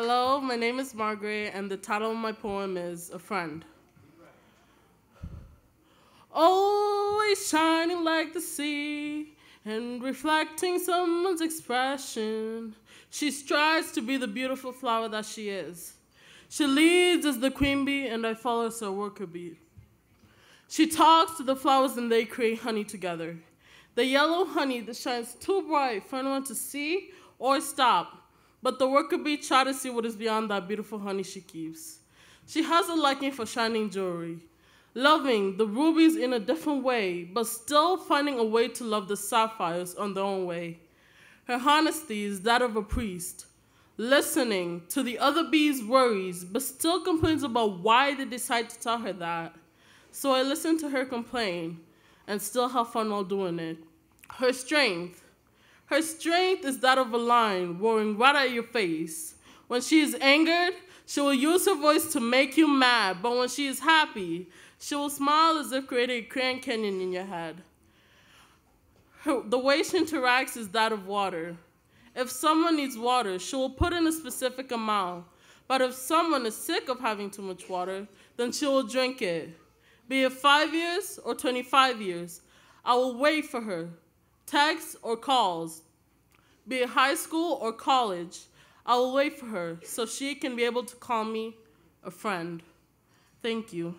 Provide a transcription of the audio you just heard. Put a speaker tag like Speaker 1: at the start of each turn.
Speaker 1: Hello, my name is Margaret, and the title of my poem is A Friend. Always shining like the sea and reflecting someone's expression, she strives to be the beautiful flower that she is. She leads as the queen bee, and I follow as her worker bee. She talks to the flowers, and they create honey together. The yellow honey that shines too bright for anyone to see or stop but the worker bee try to see what is beyond that beautiful honey she keeps. She has a liking for shining jewelry, loving the rubies in a different way, but still finding a way to love the sapphires on their own way. Her honesty is that of a priest, listening to the other bee's worries, but still complains about why they decide to tell her that. So I listen to her complain and still have fun while doing it. Her strength, her strength is that of a lion roaring right at your face. When she is angered, she will use her voice to make you mad, but when she is happy, she will smile as if creating a Grand Canyon in your head. Her, the way she interacts is that of water. If someone needs water, she will put in a specific amount. But if someone is sick of having too much water, then she will drink it. Be it five years or 25 years, I will wait for her texts, or calls, be it high school or college. I will wait for her so she can be able to call me a friend. Thank you.